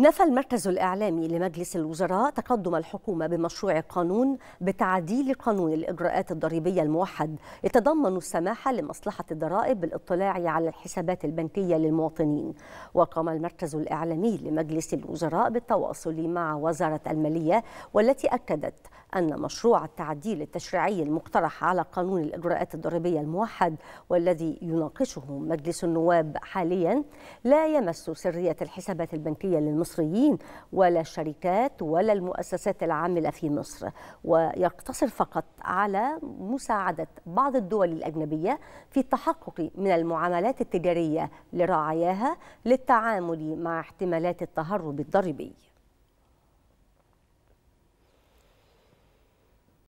نفى المركز الإعلامي لمجلس الوزراء تقدم الحكومة بمشروع قانون بتعديل قانون الإجراءات الضريبية الموحد يتضمن السماح لمصلحة الضرائب بالاطلاع على الحسابات البنكية للمواطنين وقام المركز الإعلامي لمجلس الوزراء بالتواصل مع وزارة المالية والتي أكدت أن مشروع التعديل التشريعي المقترح على قانون الإجراءات الضريبية الموحد والذي يناقشه مجلس النواب حاليا لا يمس سرية الحسابات البنكية للمصرفين المصريين ولا الشركات ولا المؤسسات العاملة في مصر ويقتصر فقط على مساعدة بعض الدول الأجنبية في التحقق من المعاملات التجارية لرعاياها للتعامل مع احتمالات التهرب الضريبي